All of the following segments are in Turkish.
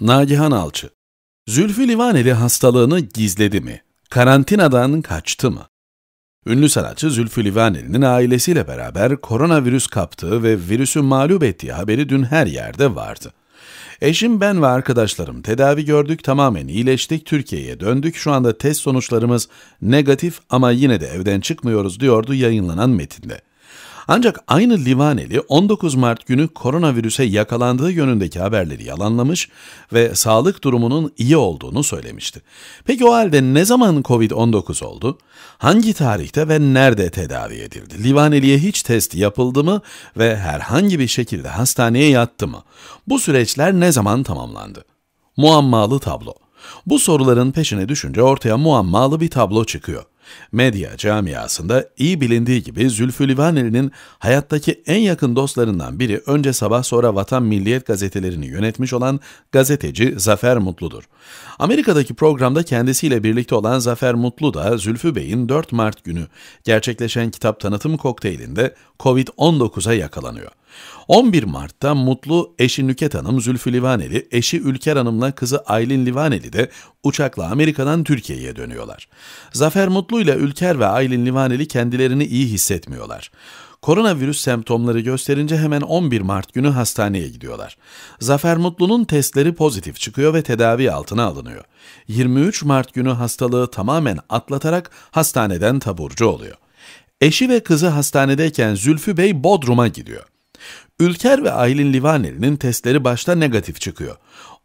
Nagihan Alçı Zülfü Livaneli hastalığını gizledi mi? Karantinadan kaçtı mı? Ünlü sanatçı Zülfü Livaneli'nin ailesiyle beraber koronavirüs kaptığı ve virüsü mağlup ettiği haberi dün her yerde vardı. Eşim, ben ve arkadaşlarım tedavi gördük, tamamen iyileştik, Türkiye'ye döndük. Şu anda test sonuçlarımız negatif ama yine de evden çıkmıyoruz diyordu yayınlanan metinde. Ancak aynı Livaneli 19 Mart günü koronavirüse yakalandığı yönündeki haberleri yalanlamış ve sağlık durumunun iyi olduğunu söylemişti. Peki o halde ne zaman Covid-19 oldu? Hangi tarihte ve nerede tedavi edildi? Livaneli'ye hiç test yapıldı mı ve herhangi bir şekilde hastaneye yattı mı? Bu süreçler ne zaman tamamlandı? Muammalı tablo. Bu soruların peşine düşünce ortaya muammalı bir tablo çıkıyor. Medya camiasında iyi bilindiği gibi Zülfü Livaneli'nin hayattaki en yakın dostlarından biri önce sabah sonra Vatan Milliyet gazetelerini yönetmiş olan gazeteci Zafer Mutlu'dur. Amerika'daki programda kendisiyle birlikte olan Zafer Mutlu da Zülfü Bey'in 4 Mart günü gerçekleşen kitap tanıtım kokteylinde COVID-19'a yakalanıyor. 11 Mart'ta mutlu eşi Nüket Hanım Zülfü Livaneli, eşi Ülker Hanım'la kızı Aylin Livaneli de uçakla Amerika'dan Türkiye'ye dönüyorlar. Zafer Mutlu ile Ülker ve Aylin Livaneli kendilerini iyi hissetmiyorlar. Koronavirüs semptomları gösterince hemen 11 Mart günü hastaneye gidiyorlar. Zafer Mutlu'nun testleri pozitif çıkıyor ve tedavi altına alınıyor. 23 Mart günü hastalığı tamamen atlatarak hastaneden taburcu oluyor. Eşi ve kızı hastanedeyken Zülfü Bey Bodrum'a gidiyor. Ülker ve Aylin Livaneli'nin testleri başta negatif çıkıyor.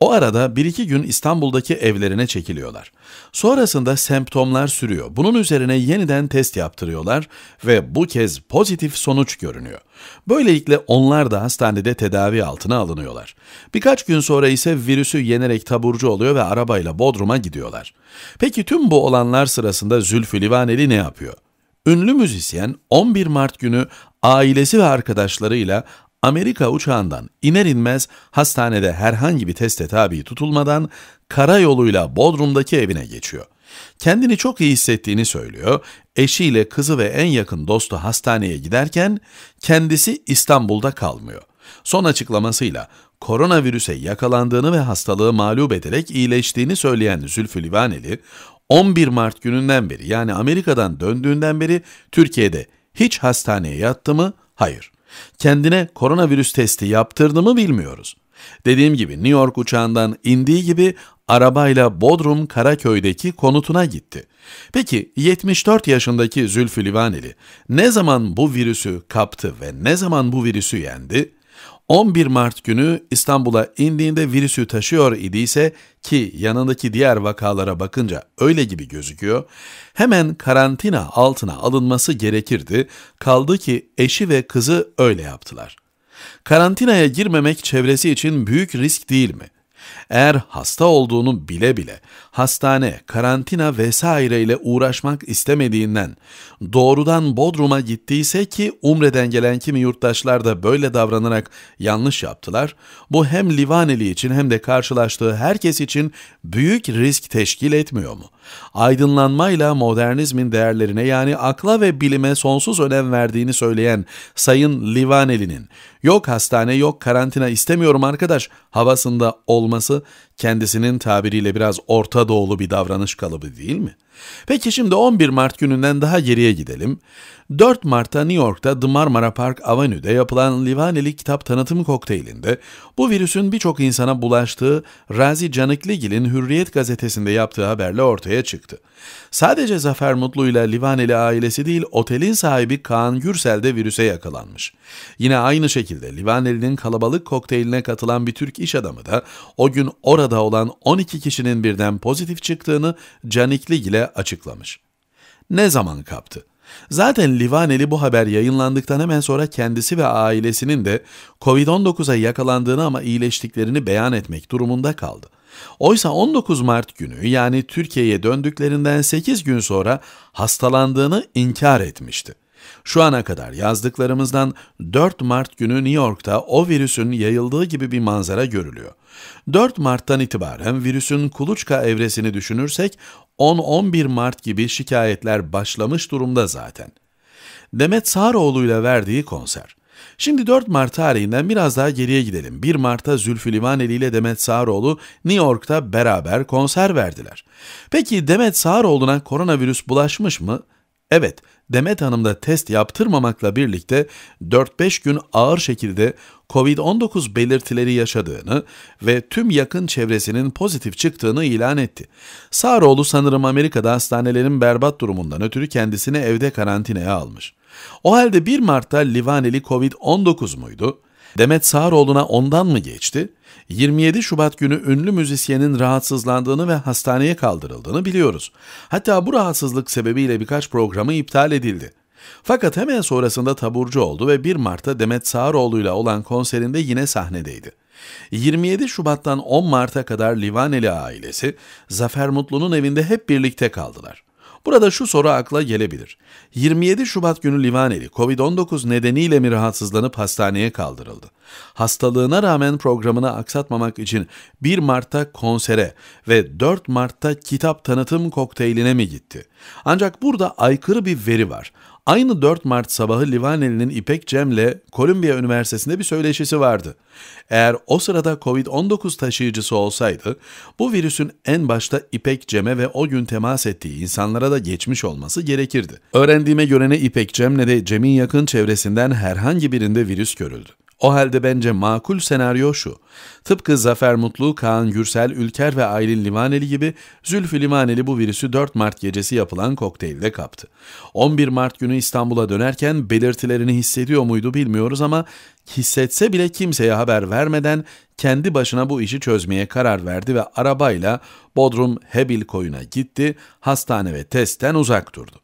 O arada bir iki gün İstanbul'daki evlerine çekiliyorlar. Sonrasında semptomlar sürüyor. Bunun üzerine yeniden test yaptırıyorlar ve bu kez pozitif sonuç görünüyor. Böylelikle onlar da hastanede tedavi altına alınıyorlar. Birkaç gün sonra ise virüsü yenerek taburcu oluyor ve arabayla Bodrum'a gidiyorlar. Peki tüm bu olanlar sırasında Zülfü Livaneli ne yapıyor? Ünlü müzisyen 11 Mart günü ailesi ve arkadaşlarıyla Amerika uçağından iner inmez hastanede herhangi bir teste tabi tutulmadan karayoluyla Bodrum'daki evine geçiyor. Kendini çok iyi hissettiğini söylüyor, eşiyle kızı ve en yakın dostu hastaneye giderken kendisi İstanbul'da kalmıyor. Son açıklamasıyla koronavirüse yakalandığını ve hastalığı mağlup ederek iyileştiğini söyleyen Zülfü Livaneli, 11 Mart gününden beri yani Amerika'dan döndüğünden beri Türkiye'de hiç hastaneye yattı mı? Hayır. Kendine koronavirüs testi yaptırdı mı bilmiyoruz. Dediğim gibi New York uçağından indiği gibi arabayla Bodrum Karaköy'deki konutuna gitti. Peki 74 yaşındaki Zülfü Livaneli ne zaman bu virüsü kaptı ve ne zaman bu virüsü yendi? 11 Mart günü İstanbul'a indiğinde virüsü taşıyor idiyse ki yanındaki diğer vakalara bakınca öyle gibi gözüküyor, hemen karantina altına alınması gerekirdi, kaldı ki eşi ve kızı öyle yaptılar. Karantinaya girmemek çevresi için büyük risk değil mi?'' Eğer hasta olduğunu bile bile hastane, karantina vesaireyle uğraşmak istemediğinden doğrudan Bodrum'a gittiyse ki Umre'den gelen kimi yurttaşlar da böyle davranarak yanlış yaptılar, bu hem Livaneli için hem de karşılaştığı herkes için büyük risk teşkil etmiyor mu? Aydınlanmayla modernizmin değerlerine yani akla ve bilime sonsuz önem verdiğini söyleyen Sayın Livaneli'nin yok hastane yok karantina istemiyorum arkadaş havasında olması kendisinin tabiriyle biraz Orta Doğulu bir davranış kalıbı değil mi? Peki şimdi 11 Mart gününden daha geriye gidelim. 4 Mart'ta New York'ta The Marmara Park Avenue'de yapılan Livaneli kitap tanıtımı kokteylinde bu virüsün birçok insana bulaştığı Razi Canikligil'in Hürriyet gazetesinde yaptığı haberle ortaya çıktı. Sadece Zafer Mutlu ile Livaneli ailesi değil otelin sahibi Kaan Gürsel de virüse yakalanmış. Yine aynı şekilde Livaneli'nin kalabalık kokteyline katılan bir Türk iş adamı da o gün orada olan 12 kişinin birden pozitif çıktığını Canikligil'e açıklamış. Ne zaman kaptı? Zaten Livaneli bu haber yayınlandıktan hemen sonra kendisi ve ailesinin de Covid-19'a yakalandığını ama iyileştiklerini beyan etmek durumunda kaldı. Oysa 19 Mart günü yani Türkiye'ye döndüklerinden 8 gün sonra hastalandığını inkar etmişti. Şu ana kadar yazdıklarımızdan 4 Mart günü New York'ta o virüsün yayıldığı gibi bir manzara görülüyor. 4 Mart'tan itibaren virüsün kuluçka evresini düşünürsek 10-11 Mart gibi şikayetler başlamış durumda zaten. Demet Sağroğlu ile verdiği konser. Şimdi 4 Mart tarihinden biraz daha geriye gidelim. 1 Mart'ta Zülfü Livaneli ile Demet Sağroğlu New York'ta beraber konser verdiler. Peki Demet Sağroğlu'na koronavirüs bulaşmış mı? Evet, Demet Hanım da test yaptırmamakla birlikte 4-5 gün ağır şekilde COVID-19 belirtileri yaşadığını ve tüm yakın çevresinin pozitif çıktığını ilan etti. Sağroğlu sanırım Amerika'da hastanelerin berbat durumundan ötürü kendisini evde karantinaya almış. O halde 1 Mart'ta Livaneli COVID-19 muydu? Demet Sağroğlu'na ondan mı geçti? 27 Şubat günü ünlü müzisyenin rahatsızlandığını ve hastaneye kaldırıldığını biliyoruz. Hatta bu rahatsızlık sebebiyle birkaç programı iptal edildi. Fakat hemen sonrasında taburcu oldu ve 1 Mart'ta Demet Sağroğlu'yla olan konserinde yine sahnedeydi. 27 Şubat'tan 10 Mart'a kadar Livaneli ailesi Zafer Mutlu'nun evinde hep birlikte kaldılar. Burada şu soru akla gelebilir. 27 Şubat günü Livaneli COVID-19 nedeniyle mi rahatsızlanıp hastaneye kaldırıldı? Hastalığına rağmen programını aksatmamak için 1 Mart'ta konsere ve 4 Mart'ta kitap tanıtım kokteyline mi gitti? Ancak burada aykırı bir veri var. Aynı 4 Mart sabahı Livaneli'nin İpek Cem'le Kolombiya Üniversitesi'nde bir söyleşisi vardı. Eğer o sırada Covid-19 taşıyıcısı olsaydı, bu virüsün en başta İpek Cem'e ve o gün temas ettiği insanlara da geçmiş olması gerekirdi. Öğrendiğime göre ne İpek Cem ne de Cem'in yakın çevresinden herhangi birinde virüs görüldü. O halde bence makul senaryo şu. Tıpkı Zafer Mutlu, Kaan Gürsel, Ülker ve Aylin Limaneli gibi Zülfü Livaneli bu virüsü 4 Mart gecesi yapılan kokteylde kaptı. 11 Mart günü İstanbul'a dönerken belirtilerini hissediyor muydu bilmiyoruz ama hissetse bile kimseye haber vermeden kendi başına bu işi çözmeye karar verdi ve arabayla Bodrum Hebil koyuna gitti, hastane ve testten uzak durdu.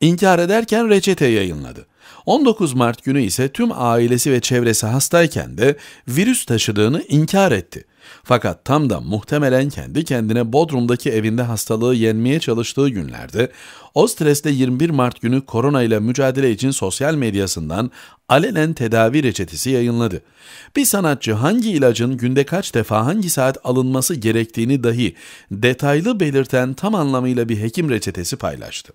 İnkar ederken reçete yayınladı. 19 Mart günü ise tüm ailesi ve çevresi hastayken de virüs taşıdığını inkar etti. Fakat tam da muhtemelen kendi kendine Bodrum'daki evinde hastalığı yenmeye çalıştığı günlerde, o stresle 21 Mart günü korona ile mücadele için sosyal medyasından alenen tedavi reçetesi yayınladı. Bir sanatçı hangi ilacın günde kaç defa hangi saat alınması gerektiğini dahi detaylı belirten tam anlamıyla bir hekim reçetesi paylaştı.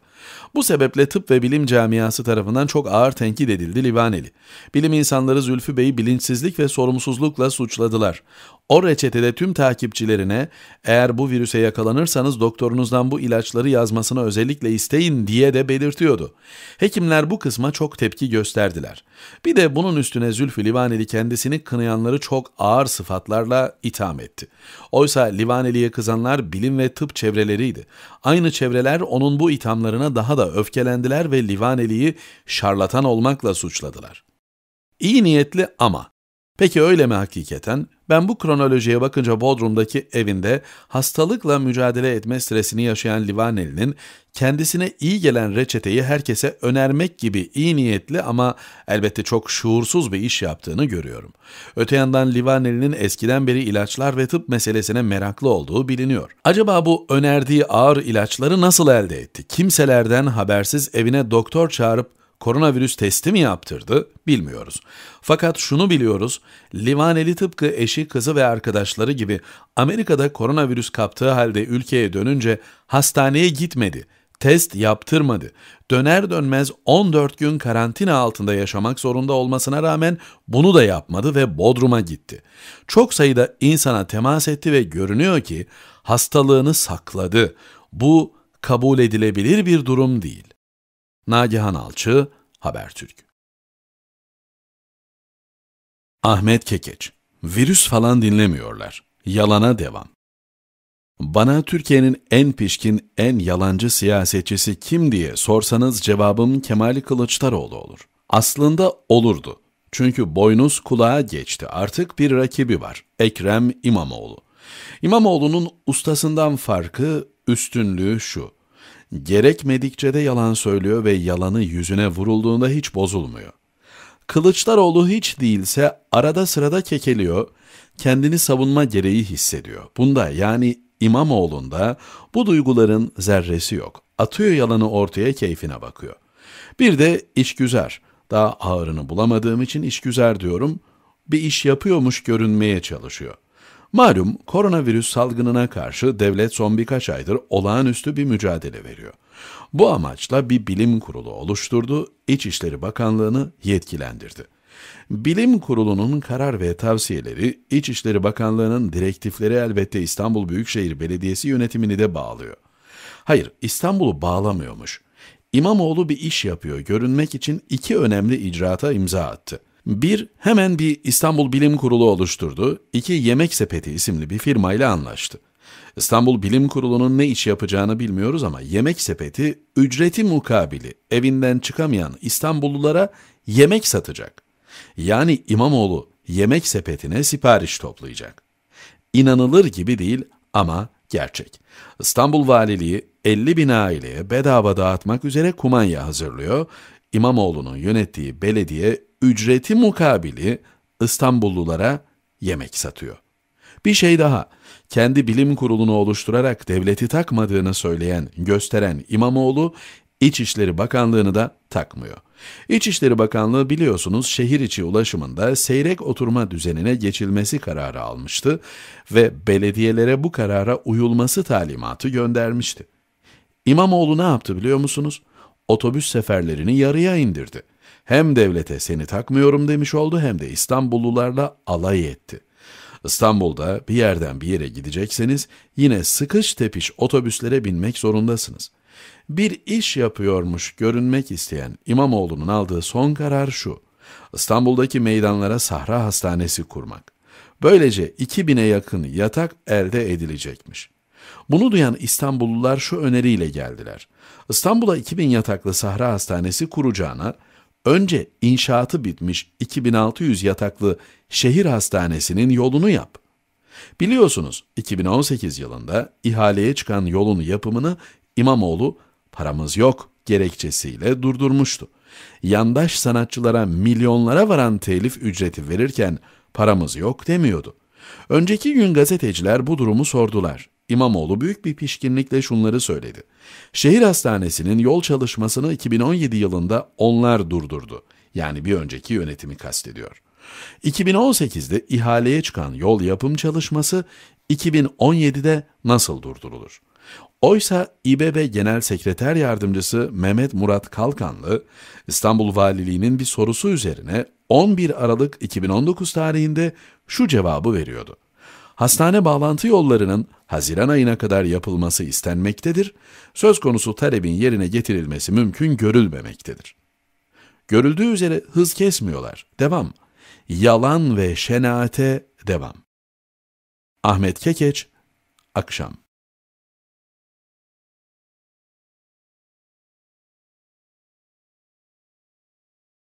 Bu sebeple tıp ve bilim camiası tarafından çok ağır tenkit edildi Livaneli. Bilim insanları Zülfü Bey'i bilinçsizlik ve sorumsuzlukla suçladılar. O reçetede tüm takipçilerine eğer bu virüse yakalanırsanız doktorunuzdan bu ilaçları yazmasını özellikle isteyin diye de belirtiyordu. Hekimler bu kısma çok tepki gösterdiler. Bir de bunun üstüne Zülfü Livaneli kendisini kınayanları çok ağır sıfatlarla itham etti. Oysa Livaneli'ye kızanlar bilim ve tıp çevreleriydi. Aynı çevreler onun bu ithamlarına daha da öfkelendiler ve Livaneli'yi şarlatan olmakla suçladılar. İyi niyetli ama. Peki öyle mi hakikaten? Ben bu kronolojiye bakınca Bodrum'daki evinde hastalıkla mücadele etme stresini yaşayan Livaneli'nin kendisine iyi gelen reçeteyi herkese önermek gibi iyi niyetli ama elbette çok şuursuz bir iş yaptığını görüyorum. Öte yandan Livaneli'nin eskiden beri ilaçlar ve tıp meselesine meraklı olduğu biliniyor. Acaba bu önerdiği ağır ilaçları nasıl elde etti? Kimselerden habersiz evine doktor çağırıp koronavirüs testi mi yaptırdı bilmiyoruz. Fakat şunu biliyoruz, Livaneli tıpkı eşi, kızı ve arkadaşları gibi Amerika'da koronavirüs kaptığı halde ülkeye dönünce hastaneye gitmedi, test yaptırmadı. Döner dönmez 14 gün karantina altında yaşamak zorunda olmasına rağmen bunu da yapmadı ve Bodrum'a gitti. Çok sayıda insana temas etti ve görünüyor ki hastalığını sakladı. Bu kabul edilebilir bir durum değil. Nagihan Alçı, Habertürk. Ahmet Kekeç Virüs falan dinlemiyorlar. Yalana devam. Bana Türkiye'nin en pişkin, en yalancı siyasetçisi kim diye sorsanız cevabım Kemal Kılıçdaroğlu olur. Aslında olurdu. Çünkü boynuz kulağa geçti. Artık bir rakibi var. Ekrem İmamoğlu. İmamoğlu'nun ustasından farkı, üstünlüğü şu. Gerekmedikçe de yalan söylüyor ve yalanı yüzüne vurulduğunda hiç bozulmuyor. Kılıçdaroğlu hiç değilse arada sırada kekeliyor, kendini savunma gereği hissediyor. Bunda yani İmamoğlu'nda bu duyguların zerresi yok. Atıyor yalanı ortaya keyfine bakıyor. Bir de işgüzar. Daha ağırını bulamadığım için işgüzar diyorum. Bir iş yapıyormuş görünmeye çalışıyor.'' Malum koronavirüs salgınına karşı devlet son birkaç aydır olağanüstü bir mücadele veriyor. Bu amaçla bir bilim kurulu oluşturdu, İçişleri Bakanlığı'nı yetkilendirdi. Bilim Kurulu'nun karar ve tavsiyeleri İçişleri Bakanlığı'nın direktifleri elbette İstanbul Büyükşehir Belediyesi yönetimini de bağlıyor. Hayır, İstanbul'u bağlamıyormuş. İmamoğlu bir iş yapıyor görünmek için iki önemli icraata imza attı. Bir, hemen bir İstanbul Bilim Kurulu oluşturdu. İki, Yemek Sepeti isimli bir firmayla anlaştı. İstanbul Bilim Kurulu'nun ne iş yapacağını bilmiyoruz ama Yemek Sepeti ücreti mukabili evinden çıkamayan İstanbullulara yemek satacak. Yani İmamoğlu yemek sepetine sipariş toplayacak. İnanılır gibi değil ama gerçek. İstanbul Valiliği 50 bin aileye bedava dağıtmak üzere kumanya hazırlıyor. İmamoğlu'nun yönettiği belediye ücreti mukabili İstanbullulara yemek satıyor. Bir şey daha, kendi bilim kurulunu oluşturarak devleti takmadığını söyleyen, gösteren İmamoğlu, İçişleri Bakanlığı'nı da takmıyor. İçişleri Bakanlığı biliyorsunuz şehir içi ulaşımında seyrek oturma düzenine geçilmesi kararı almıştı ve belediyelere bu karara uyulması talimatı göndermişti. İmamoğlu ne yaptı biliyor musunuz? Otobüs seferlerini yarıya indirdi. Hem devlete seni takmıyorum demiş oldu hem de İstanbullularla alay etti. İstanbul'da bir yerden bir yere gidecekseniz yine sıkış tepiş otobüslere binmek zorundasınız. Bir iş yapıyormuş görünmek isteyen İmamoğlu'nun aldığı son karar şu. İstanbul'daki meydanlara sahra hastanesi kurmak. Böylece 2000'e yakın yatak elde edilecekmiş. Bunu duyan İstanbullular şu öneriyle geldiler. İstanbul'a 2000 yataklı sahra hastanesi kuracağına Önce inşaatı bitmiş 2600 yataklı şehir hastanesinin yolunu yap. Biliyorsunuz 2018 yılında ihaleye çıkan yolun yapımını İmamoğlu paramız yok gerekçesiyle durdurmuştu. Yandaş sanatçılara milyonlara varan telif ücreti verirken paramız yok demiyordu. Önceki gün gazeteciler bu durumu sordular. İmamoğlu büyük bir pişkinlikle şunları söyledi. Şehir hastanesinin yol çalışmasını 2017 yılında onlar durdurdu. Yani bir önceki yönetimi kastediyor. 2018'de ihaleye çıkan yol yapım çalışması 2017'de nasıl durdurulur? Oysa İBB Genel Sekreter Yardımcısı Mehmet Murat Kalkanlı, İstanbul Valiliği'nin bir sorusu üzerine 11 Aralık 2019 tarihinde şu cevabı veriyordu hastane bağlantı yollarının Haziran ayına kadar yapılması istenmektedir, söz konusu talebin yerine getirilmesi mümkün görülmemektedir. Görüldüğü üzere hız kesmiyorlar, devam. Yalan ve şenaate devam. Ahmet Kekeç, Akşam